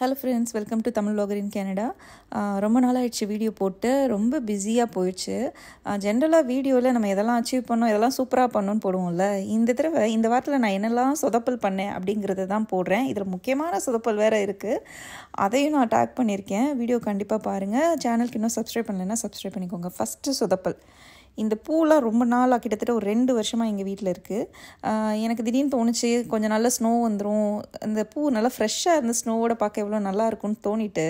hello friends welcome to Tamil vlogger in Canada ரொம்ப நாள் ஆயிடுச்சு வீடியோ போட்டு ரொம்ப பிஸியாக போயிடுச்சு ஜென்ரலாக வீடியோவில் நம்ம எதெல்லாம் அச்சீவ் பண்ணோம் எதெல்லாம் சூப்பராக பண்ணோன்னு போடுவோம்ல இந்த தடவை இந்த வாரத்தில் நான் என்னெல்லாம் சொதப்பல் பண்ணேன் அப்படிங்கிறத தான் போடுறேன் இதில் முக்கியமான சொதப்பல் வேறு இருக்குது அதையும் நான் டேக் பண்ணியிருக்கேன் வீடியோ கண்டிப்பாக பாருங்கள் சேனலுக்கு இன்னும் சப்ஸ்கிரைப் பண்ணலைன்னா சப்ஸ்கிரைப் பண்ணிக்கோங்க ஃபஸ்ட்டு சொதப்பல் இந்த பூலாம் ரொம்ப நாளாக கிட்டத்தட்ட ஒரு ரெண்டு வருஷமாக எங்கள் வீட்டில் இருக்குது எனக்கு திடீர்னு தோணுச்சு கொஞ்சம் நல்லா ஸ்னோ வந்துடும் இந்த பூ நல்லா ஃப்ரெஷ்ஷாக இருந்த ஸ்னோவோட பார்க்க எவ்வளோ நல்லா இருக்கும்னு தோணிட்டு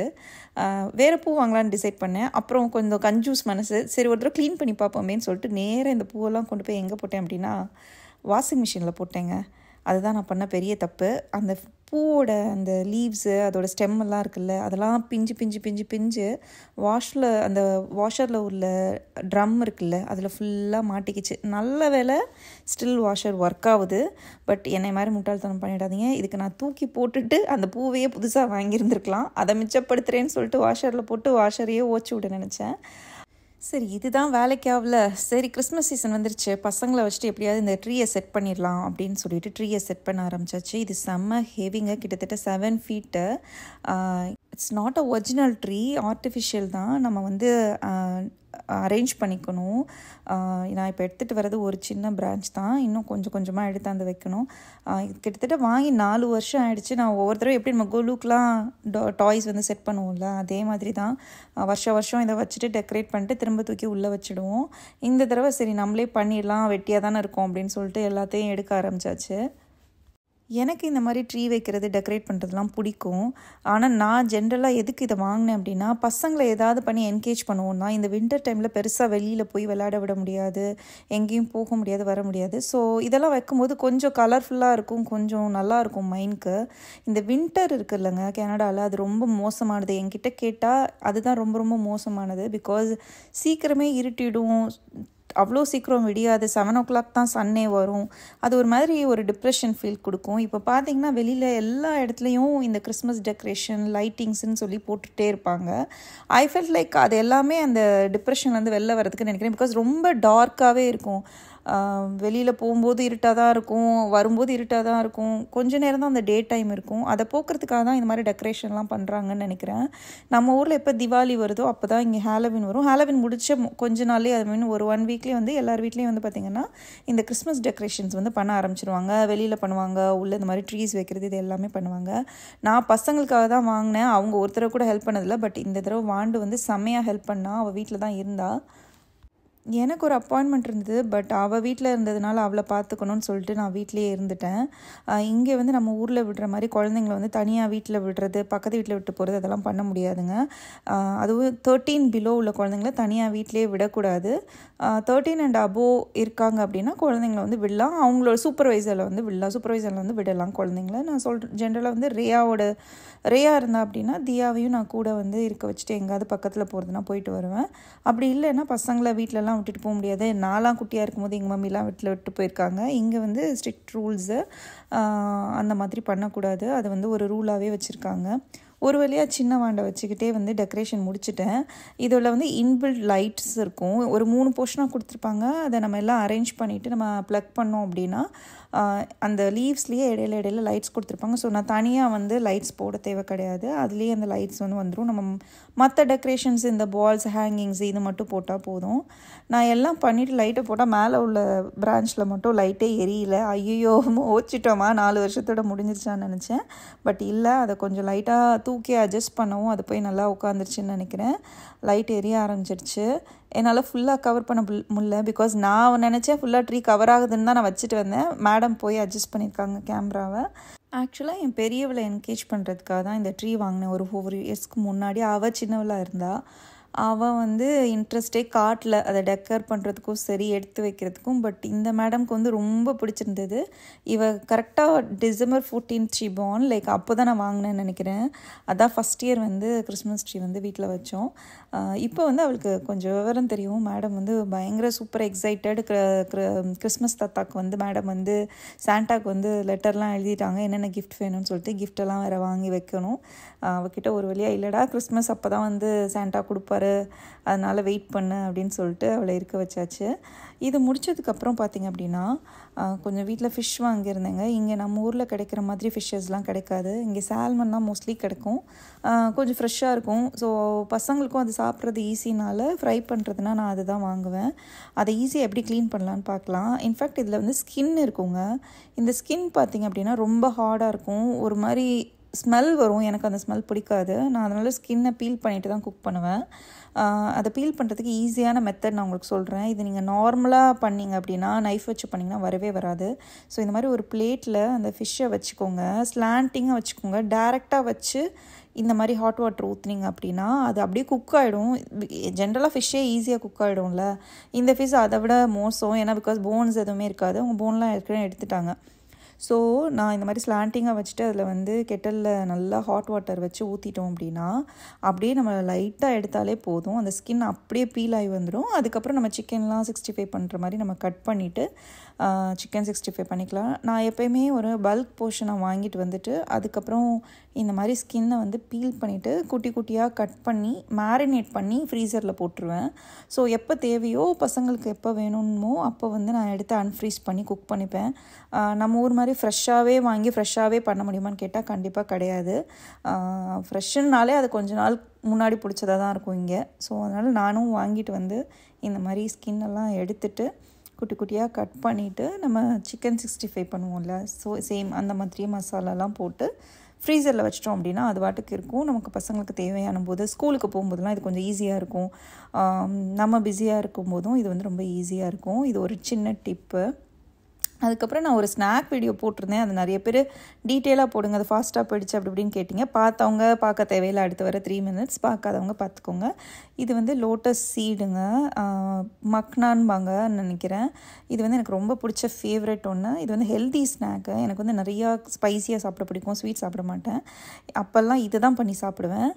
வேறு பூ வாங்கலான்னு டிசைட் பண்ணேன் அப்புறம் கொஞ்சம் கஞ்சூஸ் மனசு சரி ஒரு தடவை க்ளீன் பண்ணி பார்ப்போமேன்னு சொல்லிட்டு நேராக இந்த பூவெல்லாம் கொண்டு போய் எங்கே போட்டேன் அப்படின்னா வாஷிங் மிஷினில் போட்டேங்க அதுதான் நான் பண்ண பெரிய தப்பு அந்த பூவோட அந்த லீவ்ஸு அதோடய ஸ்டெம் எல்லாம் இருக்குல்ல அதெல்லாம் பிஞ்சு பிஞ்சு பிஞ்சு பிஞ்சு வாஷில் அந்த வாஷரில் உள்ள ட்ரம் இருக்குல்ல அதில் ஃபுல்லாக மாட்டிக்கிச்சு நல்ல வேலை ஸ்டில் வாஷர் ஒர்க் ஆகுது பட் என்னை மாதிரி முட்டாள்தனம் பண்ணிடாதீங்க இதுக்கு நான் தூக்கி போட்டுட்டு அந்த பூவையே புதுசாக வாங்கியிருந்துருக்கலாம் அதை மிச்சப்படுத்துகிறேன்னு சொல்லிட்டு வாஷரில் போட்டு வாஷரையே ஓச்சு விட நினச்சேன் சரி இதுதான் வேலைக்காவில் சரி கிறிஸ்மஸ் சீசன் வந்துருச்சு பசங்களை வச்சுட்டு எப்படியாவது இந்த ட்ரீயை செட் பண்ணிடலாம் அப்படின்னு சொல்லிட்டு ட்ரீயை செட் பண்ண ஆரம்பிச்சாச்சு இது செம்ம ஹெவிங்க கிட்டத்தட்ட seven feet it's not a original tree artificial தான் நம்ம வந்து அரேஞ்ச் பண்ணிக்கணும் நான் இப்போ எடுத்துகிட்டு வர்றது ஒரு சின்ன பிரான்ச் தான் இன்னும் கொஞ்சம் கொஞ்சமாக எடுத்து அந்த வைக்கணும் கிட்டத்தட்ட வாங்கி நாலு வருஷம் ஆகிடுச்சு நான் ஒவ்வொரு தடவை எப்படி நம்ம கோலுக்கெலாம் டா டாய்ஸ் வந்து செட் பண்ணுவோம்ல அதே மாதிரி தான் வருஷம் வருஷம் இதை வச்சுட்டு டெக்கரேட் பண்ணிட்டு திரும்ப தூக்கி உள்ளே வச்சுடுவோம் இந்த தடவை சரி நம்மளே பண்ணிடலாம் வெட்டியாக தானே இருக்கோம் அப்படின்னு சொல்லிட்டு எல்லாத்தையும் எடுக்க ஆரம்பிச்சாச்சு எனக்கு இந்த மாதிரி ட்ரீ வைக்கிறது டெக்கரேட் பண்ணுறதுலாம் பிடிக்கும் ஆனால் நான் ஜென்ரலாக எதுக்கு இதை வாங்கினேன் அப்படின்னா பசங்களை ஏதாவது பண்ணி என்கேஜ் பண்ணுவோன்னா இந்த வின்டர் டைமில் பெருசாக வெளியில் போய் விளையாட விட முடியாது எங்கேயும் போக முடியாது வர முடியாது ஸோ இதெல்லாம் வைக்கும்போது கொஞ்சம் கலர்ஃபுல்லாக இருக்கும் கொஞ்சம் நல்லாயிருக்கும் மைண்ட்க்கு இந்த வின்டர் இருக்குது இல்லைங்க கனடாவில் அது ரொம்ப மோசமானது என்கிட்ட கேட்டால் அதுதான் ரொம்ப ரொம்ப மோசமானது பிகாஸ் சீக்கிரமே இருட்டிடும் அவ்வளோ சீக்கிரம் விடியாது செவன் ஓ கிளாக் தான் சன்னே வரும் அது ஒரு மாதிரி ஒரு டிப்ரெஷன் ஃபீல் கொடுக்கும் இப்போ பார்த்தீங்கன்னா வெளியில் எல்லா இடத்துலையும் இந்த கிறிஸ்மஸ் டெக்கரேஷன் லைட்டிங்ஸ்ன்னு சொல்லி போட்டுகிட்டே இருப்பாங்க ஐ ஃபெல்ட் லைக் அது எல்லாமே அந்த டிப்ரெஷன்லேருந்து வெளில வரதுக்கு நினைக்கிறேன் பிகாஸ் ரொம்ப டார்க்காகவே இருக்கும் வெளியில் போகும்போது இருட்டாக தான் இருக்கும் வரும்போது இருட்டாக தான் இருக்கும் கொஞ்ச நேரம் தான் அந்த டே டைம் இருக்கும் அதை போக்குறதுக்காக தான் இந்த மாதிரி டெக்கரேஷன்லாம் பண்ணுறாங்கன்னு நினைக்கிறேன் நம்ம ஊரில் எப்போ திவாலி வருதோ அப்போ தான் இங்கே ஹாலவின் வரும் ஹாலவின் முடிச்ச கொஞ்ச நாள்லேயே அது மீன் ஒரு ஒன் வீக்லேயே வந்து எல்லார் வீட்லேயும் வந்து பார்த்திங்கன்னா இந்த கிறிஸ்மஸ் டெக்கரேஷன்ஸ் வந்து பண்ண ஆரம்பிச்சிருவாங்க வெளியில் பண்ணுவாங்க உள்ளே இந்த மாதிரி ட்ரீஸ் வைக்கிறது இது எல்லாமே பண்ணுவாங்க நான் பசங்களுக்காக தான் வாங்கினேன் அவங்க ஒருத்தரை கூட ஹெல்ப் பண்ணதில்லை பட் இந்த தடவை வாண்டு வந்து செம்மையாக ஹெல்ப் பண்ணால் அவள் வீட்டில் தான் இருந்தாள் எனக்கு ஒரு அப்பாயின்மெண்ட் இருந்தது பட் அவள் வீட்டில் இருந்ததுனால அவளை பார்த்துக்கணும்னு சொல்லிட்டு நான் வீட்லேயே இருந்துட்டேன் இங்கே வந்து நம்ம ஊரில் விடுற மாதிரி குழந்தைங்கள வந்து தனியாக வீட்டில் விடுறது பக்கத்து வீட்டில் விட்டு போகிறது அதெல்லாம் பண்ண முடியாதுங்க அதுவும் தேர்ட்டீன் பிலோ உள்ள குழந்தைங்கள தனியாக வீட்டிலேயே விடக்கூடாது தேர்ட்டீன் அண்ட் அபோவ் இருக்காங்க அப்படின்னா குழந்தைங்கள வந்து விடலாம் அவங்களோட சூப்பர்வைசரில் வந்து விடலாம் சூப்பர்வைசரில் வந்து விடலாம் குழந்தைங்கள நான் சொல்கிறேன் ஜென்ரலாக வந்து ரேயாவோட ரேயா இருந்தா அப்படின்னா தியாவையும் நான் கூட வந்து இருக்க வச்சுட்டு எங்கேயாவது பக்கத்தில் போகிறதுனா போயிட்டு வருவேன் அப்படி இல்லைன்னா பசங்களை வீட்டிலலாம் விட்டுட்டு போக முடியாது நாலாம் குட்டியாக இருக்கும்போது எங்கள் மம்மிலாம் வீட்டில் விட்டு போயிருக்காங்க இங்கே வந்து ஸ்ட்ரிக்ட் ரூல்ஸு அந்த மாதிரி பண்ணக்கூடாது அதை வந்து ஒரு ரூலாகவே வச்சுருக்காங்க ஒரு வழியாக சின்ன வாண்டை வச்சுக்கிட்டே வந்து டெக்கரேஷன் முடிச்சுட்டேன் இதில் வந்து இன்பில்ட் லைட்ஸ் இருக்கும் ஒரு மூணு போர்ஷனாக கொடுத்துருப்பாங்க அதை நம்ம எல்லாம் அரேஞ்ச் பண்ணிவிட்டு நம்ம ப்ளக் பண்ணோம் அப்படின்னா அந்த லீவ்ஸ்லேயே இடையில இடையில லைட்ஸ் கொடுத்துருப்பாங்க ஸோ நான் தனியாக வந்து லைட்ஸ் போட தேவை கிடையாது அதுலேயே அந்த லைட்ஸ் வந்து வந்துடும் நம்ம மற்ற டெக்கரேஷன்ஸ் இந்த பால்ஸ் ஹேங்கிங்ஸ் இது மட்டும் போட்டால் போதும் நான் எல்லாம் பண்ணிவிட்டு லைட்டை போட்டால் மேலே உள்ள பிரான்ச்சில் மட்டும் லைட்டே எரியல ஐயோ ஓச்சிட்டோமா நாலு வருஷத்தோட முடிஞ்சிருச்சான்னு நினச்சேன் பட் இல்லை அதை கொஞ்சம் லைட்டாக தூக்கி அட்ஜஸ்ட் பண்ணவும் அது போய் நல்லா உட்காந்துருச்சுன்னு நினைக்கிறேன் லைட் எரிய ஆரம்பிச்சிருச்சு என்னால் ஃபுல்லாக கவர் பண்ண முடியல பிகாஸ் நான் நினச்சேன் ஃபுல்லாக ட்ரீ கவர் ஆகுதுன்னு தான் நான் வச்சுட்டு வந்தேன் மேடம் போய் அட்ஜஸ்ட் பண்ணியிருக்காங்க கேமராவை ஆக்சுவலாக என் பெரியவளை என்கேஜ் பண்ணுறதுக்காக தான் இந்த ட்ரீ வாங்கினேன் ஒரு ஃபோர் இயர்ஸ்க்கு முன்னாடி அவள் சின்னவளாக இருந்தாள் அவள் வந்து இன்ட்ரெஸ்டே காட்டில் அதை டெக்கர் பண்ணுறதுக்கும் சரி எடுத்து வைக்கிறதுக்கும் பட் இந்த மேடம்க்கு வந்து ரொம்ப பிடிச்சிருந்தது இவ கரெக்டாக December fourteen tree born like அப்போ தான் நான் வாங்கினேன்னு நினைக்கிறேன் அதான் ஃபஸ்ட் இயர் வந்து கிறிஸ்மஸ் ட்ரீ வந்து வீட்டில் வச்சோம் இப்போ வந்து அவளுக்கு கொஞ்சம் விவரம் தெரியும் மேடம் வந்து பயங்கர சூப்பர் எக்ஸைட்டட் கிறிஸ்மஸ் தாத்தாக்கு வந்து மேடம் வந்து சாண்டாக்கு வந்து லெட்டர்லாம் எழுதிட்டாங்க என்னென்ன கிஃப்ட் வேணும்னு சொல்லிட்டு கிஃப்டெல்லாம் வேறு வாங்கி வைக்கணும் அவகிட்ட ஒரு வழியாக இல்லைடா கிறிஸ்மஸ் அப்போ தான் வந்து சாண்டா கொடுப்பாரு இருக்கார் அதனால் வெயிட் பண்ணு அப்படின்னு சொல்லிட்டு அவளை இருக்க வச்சாச்சு இது முடித்ததுக்கப்புறம் பார்த்திங்க அப்படின்னா கொஞ்சம் வீட்டில் ஃபிஷ் வாங்கியிருந்தேங்க இங்கே நம்ம ஊரில் கிடைக்கிற மாதிரி ஃபிஷ்ஷஸ்லாம் கிடைக்காது இங்கே சால்மன் தான் மோஸ்ட்லி கிடைக்கும் கொஞ்சம் ஃப்ரெஷ்ஷாக இருக்கும் ஸோ பசங்களுக்கும் அது சாப்பிட்றது ஈஸினால ஃப்ரை பண்ணுறதுனா நான் அதுதான் வாங்குவேன் அதை ஈஸியாக எப்படி க்ளீன் பண்ணலான்னு பார்க்கலாம் இன்ஃபேக்ட் இதில் வந்து ஸ்கின் இருக்குங்க இந்த ஸ்கின் பார்த்திங்க அப்படின்னா ரொம்ப ஹார்டாக இருக்கும் ஒரு மாதிரி ஸ்மெல் வரும் எனக்கு அந்த ஸ்மெல் பிடிக்காது நான் அதனால் ஸ்கின்னை பீல் பண்ணிவிட்டு தான் குக் பண்ணுவேன் அதை பீல் பண்ணுறதுக்கு ஈஸியான மெத்தட் நான் உங்களுக்கு சொல்கிறேன் இது நீங்கள் நார்மலாக பண்ணிங்க அப்படின்னா நைஃப் வச்சு பண்ணிங்கன்னா வரவே வராது ஸோ இந்த மாதிரி ஒரு பிளேட்டில் அந்த ஃபிஷ்ஷை வச்சுக்கோங்க ஸ்லாண்டிங்காக வச்சுக்கோங்க டேரெக்டாக வச்சு இந்த மாதிரி ஹாட் வாட்டர் ஊற்றுனீங்க அப்படின்னா அது அப்படியே குக் ஆகிடும் ஜென்ரலாக ஃபிஷ்ஷே ஈஸியாக குக் ஆகிடும்ல இந்த ஃபிஷ் அதை விட மோசம் ஏன்னா பிகாஸ் போன்ஸ் எதுவுமே இருக்காது அவங்க போன்லாம் ஏற்கனவே எடுத்துட்டாங்க ஸோ நான் இந்த மாதிரி ஸ்லாண்டிங்காக வச்சுட்டு அதில் வந்து கெட்டலில் நல்லா ஹாட் வாட்டர் வச்சு ஊற்றிட்டோம் அப்படின்னா அப்படியே நம்ம லைட்டாக எடுத்தாலே போதும் அந்த ஸ்கின் அப்படியே பீல் ஆகி வந்துடும் அதுக்கப்புறம் நம்ம சிக்கன்லாம் சிக்ஸ்டி ஃபைவ் பண்ணுற மாதிரி நம்ம கட் பண்ணிவிட்டு சிக்கன் சிக்ஸ்டி ஃபைவ் பண்ணிக்கலாம் நான் எப்போயுமே ஒரு பல்க் போர்ஷனை வாங்கிட்டு வந்துட்டு அதுக்கப்புறம் இந்த மாதிரி ஸ்கின்னை வந்து பீல் பண்ணிவிட்டு குட்டி குட்டியாக கட் பண்ணி மேரினேட் பண்ணி ஃப்ரீசரில் போட்டுருவேன் ஸோ எப்போ தேவையோ பசங்களுக்கு எப்போ வேணுமோ அப்போ வந்து நான் எடுத்து அன்ஃப்ரீஸ் பண்ணி குக் பண்ணிப்பேன் நம்ம ஊர் மாதிரி ஃப்ரெஷ்ஷாகவே வாங்கி ஃப்ரெஷ்ஷாகவே பண்ண முடியுமான்னு கேட்டால் கண்டிப்பாக கிடையாது ஃப்ரெஷ்ஷுன்னாலே அது கொஞ்ச நாள் முன்னாடி பிடிச்சதாக தான் இருக்கும் இங்கே ஸோ அதனால் நானும் வாங்கிட்டு வந்து இந்த மாதிரி ஸ்கின் எல்லாம் எடுத்துட்டு குட்டி குட்டியாக கட் பண்ணிவிட்டு நம்ம சிக்கன் சிக்ஸ்டி ஃபைவ் பண்ணுவோம்ல ஸோ சேம் அந்த மாதிரியே மசாலாலாம் போட்டு ஃப்ரீசரில் வச்சிட்டோம் அப்படின்னா அது வாட்டுக்கு இருக்கும் நமக்கு பசங்களுக்கு தேவையான போது ஸ்கூலுக்கு போகும்போதெல்லாம் இது கொஞ்சம் ஈஸியாக இருக்கும் நம்ம பிஸியாக இருக்கும் போதும் இது வந்து ரொம்ப ஈஸியாக இருக்கும் இது ஒரு சின்ன டிப்பு அதுக்கப்புறம் நான் ஒரு ஸ்நாக் வீடியோ போட்டிருந்தேன் அது நிறைய பேர் டீட்டெயிலாக போடுங்க அது ஃபாஸ்ட்டாக போயிடுச்சு அப்படி இப்படின்னு கேட்டிங்க பார்த்தவங்க பார்க்க தேவையில்லை அடுத்து வர த்ரீ மினிட்ஸ் பார்க்காதவங்க பார்த்துக்கோங்க இது வந்து லோட்டஸ் சீடுங்க மக்னான்பாங்க நினைக்கிறேன் இது வந்து எனக்கு ரொம்ப பிடிச்ச ஃபேவரட் ஒன்று இது வந்து ஹெல்தி ஸ்நாக்கு எனக்கு வந்து நிறையா ஸ்பைஸியாக சாப்பிட பிடிக்கும் ஸ்வீட் சாப்பிட மாட்டேன் அப்போல்லாம் இது தான் பண்ணி சாப்பிடுவேன்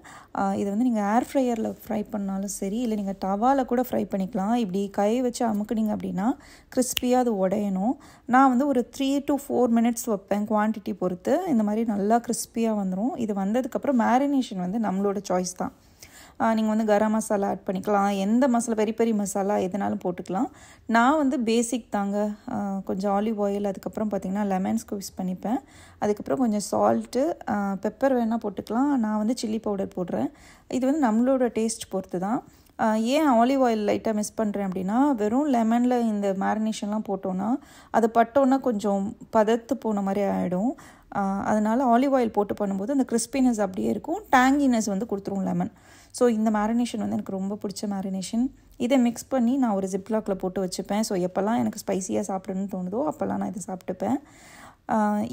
இது வந்து நீங்கள் ஏர் ஃப்ரையரில் ஃப்ரை பண்ணாலும் சரி இல்லை நீங்கள் டவாவில் கூட ஃப்ரை பண்ணிக்கலாம் இப்படி கை வச்சு அமுக்குனீங்க அப்படின்னா கிறிஸ்பியாக அது உடையணும் நான் வந்து ஒரு த்ரீ டு ஃபோர் மினிட்ஸ் வைப்பேன் குவான்டிட்டி பொறுத்து இந்த மாதிரி நல்லா கிறிஸ்பியாக வந்துடும் இது வந்ததுக்கப்புறம் மேரினேஷன் வந்து நம்மளோட சாய்ஸ் தான் நீங்கள் வந்து கரம் மசாலா ஆட் பண்ணிக்கலாம் எந்த மசாலா பெரிய பெரிய மசாலா எதுனாலும் போட்டுக்கலாம் நான் வந்து பேசிக் தாங்க கொஞ்சம் ஆலிவ் ஆயில் அதுக்கப்புறம் பார்த்திங்கன்னா லெமன் ஸ்கூஸ் பண்ணிப்பேன் அதுக்கப்புறம் கொஞ்சம் சால்ட்டு பெப்பர் வேணால் போட்டுக்கலாம் நான் வந்து சில்லி பவுடர் போடுறேன் இது வந்து நம்மளோட டேஸ்ட் பொறுத்து தான் ஏன் ஆலிவ் ஆயில் லைட்டாக மிஸ் பண்ணுறேன் அப்படின்னா வெறும் லெமனில் இந்த மேரினேஷன்லாம் போட்டோன்னா அதை பட்டோன்னா கொஞ்சம் பதத்து போன மாதிரி ஆகிடும் அதனால் ஆலிவ் ஆயில் போட்டு பண்ணும்போது அந்த கிறிஸ்பினஸ் அப்படியே இருக்கும் டேங்கினஸ் வந்து கொடுத்துரும் லெமன் ஸோ இந்த மேரினேஷன் வந்து எனக்கு ரொம்ப பிடிச்ச மேரினேஷன் இதை மிக்ஸ் பண்ணி நான் ஒரு ஜிப்லாக்கில் போட்டு வச்சுப்பேன் ஸோ எப்போல்லாம் எனக்கு ஸ்பைசியாக சாப்பிடணும்னு தோணுதோ அப்போல்லாம் நான் இதை சாப்பிட்டுப்பேன்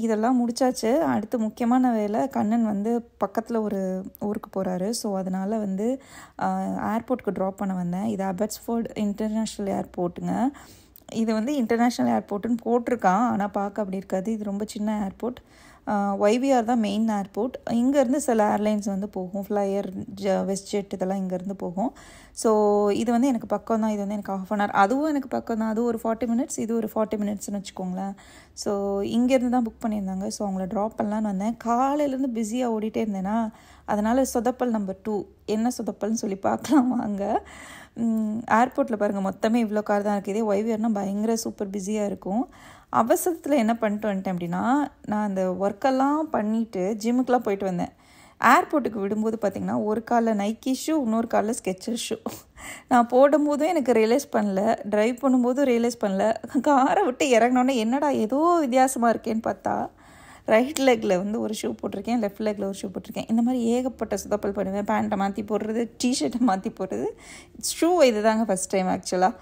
இதெல்லாம் முடித்தாச்சு அடுத்து முக்கியமான வேலை கண்ணன் வந்து பக்கத்தில் ஒரு ஊருக்கு போகிறாரு ஸோ அதனால் வந்து ஏர்போர்ட்டுக்கு ட்ராப் பண்ண வந்தேன் இது அபட்ஸ்ஃபோர்ட் இன்டர்நேஷ்னல் ஏர்போர்ட்டுங்க இது வந்து இன்டர்நேஷ்னல் ஏர்போர்ட்டுன்னு போட்டிருக்கான் ஆனால் பார்க்க அப்படி இருக்காது இது ரொம்ப சின்ன ஏர்போர்ட் ஒய்விஆர் தான் மெயின் ஏர்போர்ட் இங்கேருந்து சில ஏர்லைன்ஸ் வந்து போகும் ஃப்ளையர் ஜ ஜெட் இதெல்லாம் இங்கேருந்து போகும் ஸோ இது வந்து எனக்கு பக்கம் தான் இது வந்து எனக்கு ஆஃப் அன் ஹவர் அதுவும் எனக்கு பக்கம் தான் அதுவும் ஒரு ஃபார்ட்டி மினிட்ஸ் இது ஒரு ஃபார்ட்டி மினிட்ஸ்னு வச்சுக்கோங்களேன் ஸோ இங்கேருந்து தான் புக் பண்ணியிருந்தாங்க ஸோ அவங்கள ட்ராப் பண்ணலான்னு வந்தேன் காலையிலேருந்து பிஸியாக ஓடிட்டே இருந்தேன்னா அதனால் சொதப்பல் நம்பர் டூ என்ன சொதப்பல்னு சொல்லி பார்க்கலாம் வாங்க ஏர்போர்ட்டில் பாருங்கள் மொத்தமே இவ்வளோ கார் தான் இருக்குது இதே ஒய்வியர்னால் பயங்கர சூப்பர் பிஸியாக இருக்கும் அவசரத்தில் என்ன பண்ணிட்டு வந்துட்டேன் அப்படின்னா நான் அந்த ஒர்க்கெல்லாம் பண்ணிவிட்டு ஜிம்முக்கெலாம் போயிட்டு வந்தேன் ஏர்போர்ட்டுக்கு விடும்போது பார்த்திங்கன்னா ஒரு காலில் நைக்கி ஷூ இன்னொரு காலில் ஸ்கெச்சர் ஷூ நான் போடும்போதும் எனக்கு ரியலைஸ் பண்ணல ட்ரைவ் பண்ணும்போதும் ரியலைஸ் பண்ணல காரை விட்டு இறங்கினோன்னே என்னடா ஏதோ வித்தியாசமாக இருக்கேன்னு பார்த்தா ரைட் லெக்கில் வந்து ஒரு ஷூ போட்டிருக்கேன் லெஃப்ட் லெக்கில் ஒரு ஷூ போட்டிருக்கேன் இந்த மாதிரி ஏகப்பட்ட சுதப்பல் பண்ணுவேன் பேண்ட்டை மாற்றி போடுறது டிஷர்ட்டை மாற்றி போடுறது ஷூ இது தாங்க ஃபஸ்ட் டைம் ஆக்சுவலாக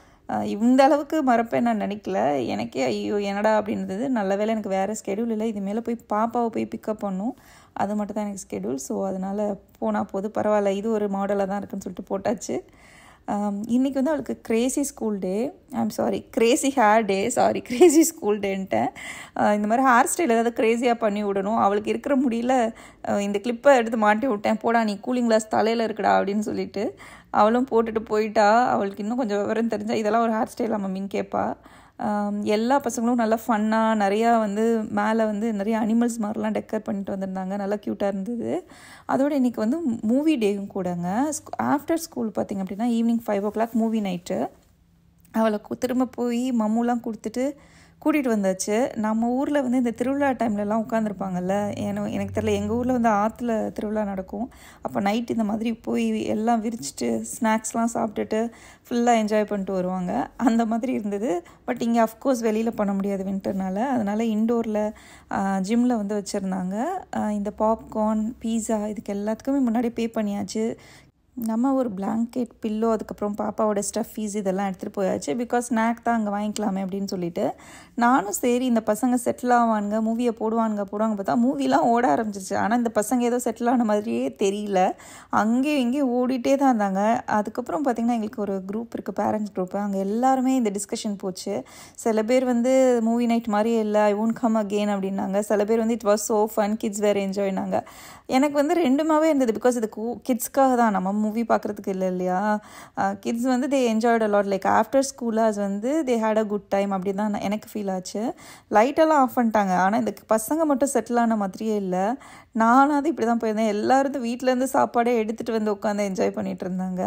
இந்த அளவுக்கு மறப்பேன் நான் நினைக்கல எனக்கே ஐயோ என்னடா அப்படின்றது நல்ல வேலை எனக்கு வேறு ஸ்கெடியூல் இல்லை இது மேலே போய் பாப்பாவை போய் பிக்கப் பண்ணும் அது மட்டும் தான் எனக்கு ஸ்கெடியூல் ஸோ அதனால் போனால் போது பரவாயில்ல இது ஒரு மாடலாக தான் இருக்குன்னு சொல்லிட்டு போட்டாச்சு Um, இன்றைக்கி வந்து அவளுக்கு crazy school day I'm sorry crazy hair day sorry crazy school டேன்ட்டேன் இந்த மாதிரி ஹேர் ஸ்டைல் ஏதாவது க்ரேஸியாக பண்ணி விடணும் அவளுக்கு இருக்கிற முடியல uh, இந்த கிளிப்பை எடுத்து மாட்டி விட்டேன் போடா நீ கூலிங் கிளாஸ் தலையில் இருக்கடா அப்படின்னு சொல்லிட்டு அவளும் போட்டுட்டு போயிட்டா அவளுக்கு இன்னும் கொஞ்சம் விவரம் தெரிஞ்சால் இதெல்லாம் ஒரு ஹேர் அம்மா மீன் கேட்பா எல்லா பசங்களும் நல்லா ஃபன்னாக நிறையா வந்து மேலே வந்து நிறைய அனிமல்ஸ் மாதிரிலாம் டெக்கர் பண்ணிட்டு வந்திருந்தாங்க நல்லா க்யூட்டாக இருந்தது அதோடு இன்றைக்கி வந்து மூவி டேயும் கூடங்க ஆஃப்டர் ஸ்கூல் பார்த்திங்க அப்படின்னா evening five o'clock movie night அவளை திரும்ப போய் மம்முலாம் கொடுத்துட்டு கூட்டிகிட்டு வந்தாச்சு நம்ம ஊரில் வந்து இந்த திருவிழா டைம்லலாம் உட்காந்துருப்பாங்கல்ல ஏன்னா எனக்கு தெரில எங்கள் ஊரில் வந்து ஆற்றுல திருவிழா நடக்கும் அப்போ நைட் இந்த மாதிரி போய் எல்லாம் விரிச்சிட்டு ஸ்நாக்ஸ்லாம் சாப்பிட்டுட்டு ஃபுல்லாக என்ஜாய் பண்ணிட்டு வருவாங்க அந்த மாதிரி இருந்தது பட் இங்கே அஃப்கோர்ஸ் வெளியில் பண்ண முடியாது வின்டர்னால் அதனால் இன்டோரில் ஜிம்மில் வந்து வச்சுருந்தாங்க இந்த பாப்கார்ன் பீஸா இதுக்கு எல்லாத்துக்குமே முன்னாடி பே பண்ணியாச்சு நம்ம ஒரு பிளாங்கெட் பில்லோ அதுக்கப்புறம் பாப்பாவோட ஸ்டஃபீஸ் இதெல்லாம் எடுத்துகிட்டு போயாச்சு பிகாஸ் ஸ்நாக் தான் அங்கே வாங்கிக்கலாமே அப்படின்னு சொல்லிட்டு நானும் சரி இந்த பசங்க செட்டில் ஆவானுங்க மூவியை போடுவானுங்க போடுவாங்க பார்த்தா மூவிலாம் ஓட ஆரம்பிச்சிருச்சு ஆனால் இந்த பசங்க ஏதோ செட்டில் ஆன மாதிரியே தெரியல அங்கேயும் இங்கேயும் ஓடிட்டே தான் இருந்தாங்க அதுக்கப்புறம் பார்த்திங்கன்னா எங்களுக்கு ஒரு குரூப் இருக்குது பேரண்ட்ஸ் குரூப்பு அங்கே எல்லாருமே இந்த டிஸ்கஷன் போச்சு சில பேர் வந்து மூவி நைட் மாதிரியே இல்லை ஐ ஒன்ட் கம் அகெயின் அப்படின்னாங்க சில பேர் வந்து it was so fun kids வேறு என்ஜாய்னாங்க எனக்கு வந்து ரெண்டுமாவே இருந்தது பிகாஸ் இது கிட்ஸ்க்காக தான் நம்ம மூவி பார்க்குறதுக்கு இல்லை இல்லையா கிட்ஸ் வந்து they enjoyed a lot like after schoolers வந்து they had a good time அப்படி தான் எனக்கு ஃபீல் ஆச்சு லைட்டெல்லாம் ஆஃப் பண்ணிட்டாங்க ஆனால் இந்த பசங்க மட்டும் செட்டில் ஆன மாதிரியே இல்லை நானாவது இப்படி தான் போயிருந்தேன் எல்லாரும் வீட்டிலேருந்து சாப்பாடே எடுத்துகிட்டு வந்து உட்காந்து என்ஜாய் பண்ணிகிட்டு இருந்தாங்க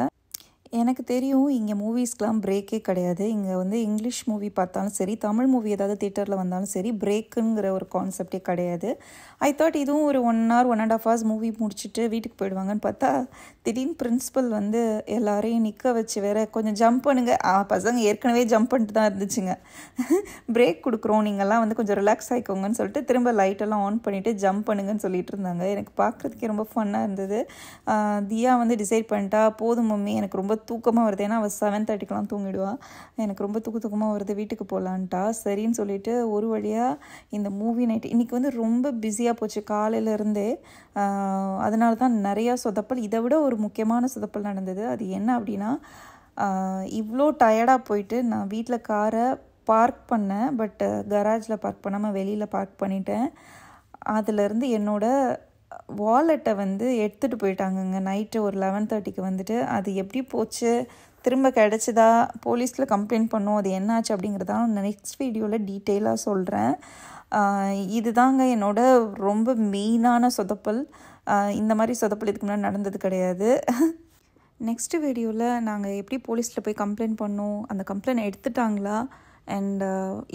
எனக்கு தெரியும் இங்கே மூவிஸ்க்கெலாம் பிரேக்கே கிடையாது இங்கே வந்து இங்கிலீஷ் மூவி பார்த்தாலும் சரி தமிழ் மூவி ஏதாவது தியேட்டரில் வந்தாலும் சரி பிரேக்குங்கிற ஒரு கான்செப்டே கிடையாது ஐ தாட் இதுவும் ஒரு one hour one and half hours movie முடிச்சுட்டு வீட்டுக்கு போயிடுவாங்கன்னு பார்த்தா திடீர்னு பிரின்ஸிபல் வந்து எல்லாரையும் நிற்க வச்சு வேற கொஞ்சம் ஜம்ப் பண்ணுங்க பசங்க ஏற்கனவே ஜம்ப் பண்ணிட்டு தான் இருந்துச்சுங்க பிரேக் கொடுக்குறோம் நீங்கள்லாம் வந்து கொஞ்சம் ரிலாக்ஸ் ஆகிக்கோங்கன்னு சொல்லிட்டு திரும்ப லைட்டெல்லாம் ஆன் பண்ணிவிட்டு ஜம்ப் பண்ணுங்கன்னு சொல்லிட்டு இருந்தாங்க எனக்கு பார்க்குறதுக்கே ரொம்ப ஃபன்னாக இருந்தது தியா வந்து டிசைட் பண்ணிட்டா போதும் மம்மி எனக்கு ரொம்ப தூக்கமாக வருது ஏன்னா அவள் செவன் தேர்ட்டிக்கெலாம் தூங்கிடுவாள் எனக்கு ரொம்ப தூக்க தூக்கமாக வருது வீட்டுக்கு போகலான்ட்டா சரின்னு சொல்லிட்டு ஒரு வழியாக இந்த மூவி நைட் இன்றைக்கி வந்து ரொம்ப பிஸியாக போச்சு காலையிலேருந்தே அதனால தான் நிறையா சொதப்பல் இதை விட ஒரு முக்கியமான சொதப்பல் நடந்தது அது என்ன அப்படின்னா இவ்வளோ டயர்டாக போயிட்டு நான் வீட்டில் காரை பார்க் பண்ணேன் பட் கராஜில் பார்க் பண்ணாமல் வெளியில் பார்க் பண்ணிட்டேன் அதுலேருந்து என்னோடய வாலெட்டை வந்து எடுத்துகிட்டு போயிட்டாங்கங்க நைட்டு ஒரு லெவன் தேர்ட்டிக்கு வந்துட்டு அது எப்படி போச்சு திரும்ப கிடச்சிதா போலீஸில் கம்ப்ளைண்ட் பண்ணோம் அது என்னாச்சு நான் நெக்ஸ்ட் வீடியோவில் டீட்டெயிலாக சொல்கிறேன் இதுதாங்க என்னோட ரொம்ப மெயினான சொதப்பல் இந்த மாதிரி சொதப்பல் இதுக்கு முன்னாடி நடந்தது கிடையாது நெக்ஸ்ட் வீடியோவில் நாங்கள் எப்படி போலீஸில் போய் கம்ப்ளைண்ட் பண்ணோம் அந்த கம்ப்ளைண்ட் எடுத்துட்டாங்களா அண்ட்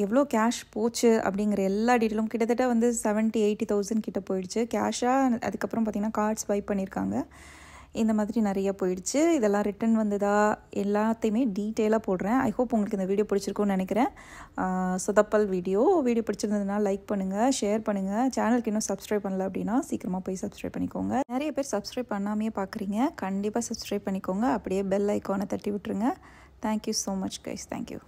எவ்வளோ கேஷ் போச்சு அப்படிங்கிற எல்லா டீட்டெயிலும் கிட்டத்தட்ட வந்து செவன்ட்டி எயிட்டி தௌசண்ட் கிட்டே போயிடுச்சு கேஷாக அதுக்கப்புறம் பார்த்திங்கன்னா கார்ட்ஸ் பை பண்ணியிருக்காங்க இந்த மாதிரி நிறைய போயிடுச்சு இதெல்லாம் ரிட்டன் வந்ததா எல்லாத்தையுமே டீட்டெயிலாக போடுறேன் ஐ ஹோப் உங்களுக்கு இந்த வீடியோ பிடிச்சிருக்கும்னு நினைக்கிறேன் சொதப்பல் வீடியோ வீடியோ பிடிச்சிருந்ததுனால் லைக் பண்ணுங்கள் ஷேர் பண்ணுங்கள் சேனலுக்கு இன்னும் சப்ஸ்கிரைப் பண்ணல அப்படின்னா சீக்கிரமாக போய் சப்ஸ்கிரைப் பண்ணிக்கோங்க நிறைய பேர் சப்ஸ்கிரைப் பண்ணாமையே பார்க்குறீங்க கண்டிப்பாக சப்ஸ்கிரைப் பண்ணிக்கோங்க அப்படியே பெல் ஐக்கானை தட்டி விட்டுருங்க thank you so much guys thank you